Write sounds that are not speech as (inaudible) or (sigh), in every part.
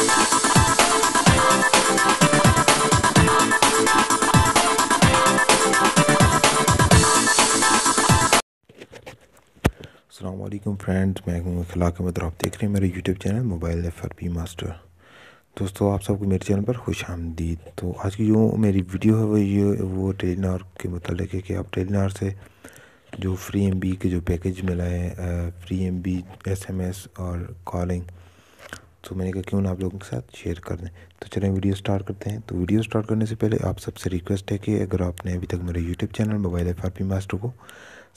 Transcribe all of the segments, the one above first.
अल्लाम फ्रेंड्स मैं हूँ खिलाक अहमद आप देख रहे हैं मेरे YouTube channel mobile F R P master दोस्तों आप सबको मेरे चैनल पर खुश आमदीद तो आज की जो मेरी वीडियो है वो ये वो टेलीनार के मतलब है कि आप टेलीनार से जो फ्री एम बी के जो पैकेज मिला है free M B S M S और कॉलिंग तो मैंने कहा क्यों ना आप लोगों के साथ शेयर कर दें तो चलें वीडियो स्टार्ट करते हैं तो वीडियो स्टार्ट करने से पहले आप सबसे रिक्वेस्ट है कि अगर आपने अभी तक मेरे YouTube channel mobile F master को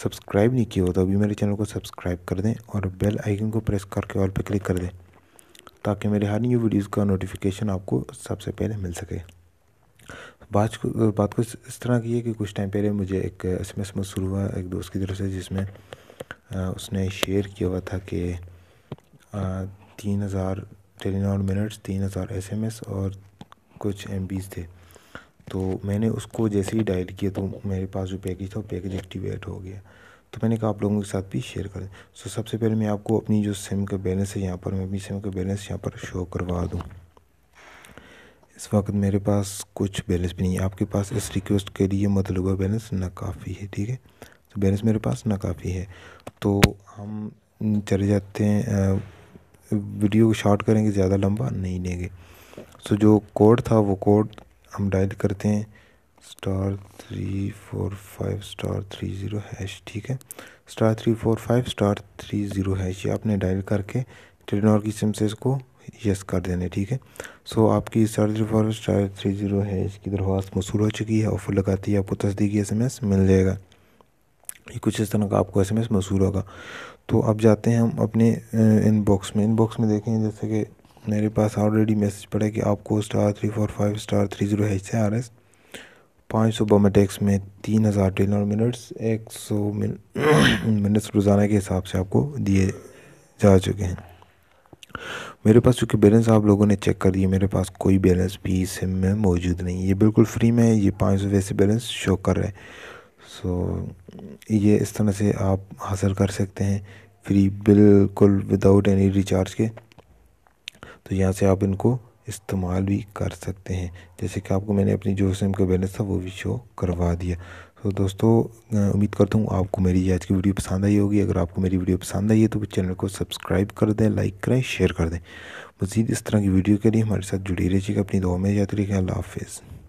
सब्सक्राइब नहीं किया हो तो अभी मेरे चैनल को सब्सक्राइब कर दें और बेल आइकन को प्रेस करके ऑल पर क्लिक कर दें ताकि मेरे हर न्यू वीडियोज़ का नोटिफिकेशन आपको सबसे पहले मिल सके बात को बात कुछ इस तरह की है कि कुछ टाइम पहले मुझे एक एस एम एस मसूर हुआ एक दोस्त की तरफ से जिसमें उसने शेयर किया हुआ था कि तीन हज़ार टेलीनॉर मिनट्स तीन हज़ार एस एम एस और कुछ एम थे तो मैंने उसको जैसे ही डायल किया तो मेरे पास जो पैकेज था वो पैकेज एक्टिवेट हो गया तो मैंने कहा आप लोगों के साथ भी शेयर करें सो so, सबसे पहले मैं आपको अपनी जो सिम का बैलेंस है यहाँ पर मैं अपनी सिम का बैलेंस यहाँ पर शो करवा दूँ इस वक्त मेरे पास कुछ बैलेंस भी नहीं है आपके पास इस रिक्वेस्ट के लिए मतलूबा बैलेंस नाकाफ़ी है ठीक है तो बैलेंस मेरे पास नाकाफ़ी है तो हम चले जाते हैं वीडियो को शॉर्ट करेंगे ज़्यादा लंबा नहीं लेंगे सो जो कोड था वो कोड हम डायल करते हैं star three four five star three zero hash ठीक है star three four five star three zero hash ये आपने डायल करके टेलीनॉर की सिम से इसको यस कर देने ठीक है सो आपकी star three four star three zero hash की दरख्वास्त मसूल हो चुकी है ऑफर लगाती है आपको तस्दीकी एस मिल जाएगा कुछ इस तरह का आपको एस एम एस मशहूर होगा तो अब जाते हैं हम अपने इनबॉक्स में इनबॉक्स में देखें जैसे कि मेरे पास ऑलरेडी मैसेज पड़े कि आपको star three four five star three zero H से आर एस पाँच सौ बोमेटेक्स में तीन हज़ार टेन मिनट्स एक सौ मिनट्स (clears throat) रोज़ाना के हिसाब से आपको दिए जा चुके हैं मेरे पास चूँकि बैलेंस आप लोगों ने चेक कर दिया मेरे पास कोई बैलेंस भी सिम में मौजूद नहीं ये बिल्कुल फ्री में है ये पाँच सौ वैसे बैलेंस शो कर रहा है सो ये इस तरह से आप हासिल कर सकते हैं फ्री बिल्कुल विदाउट एनी रिचार्ज के तो यहाँ से आप इनको इस्तेमाल भी कर सकते हैं जैसे कि आपको मैंने अपनी जो सिम का बैलेंस था वो भी शो करवा दिया तो दोस्तों उम्मीद करता हूँ आपको मेरी आज की वीडियो पसंद आई होगी अगर आपको मेरी वीडियो पसंद आई है तो चैनल को सब्सक्राइब कर दें लाइक करें शेयर कर दें मज़ीद इस तरह की वीडियो के लिए हमारे साथ जुड़ी रहिएगा अपनी दो में याद रखें अल्लाह हाफिज़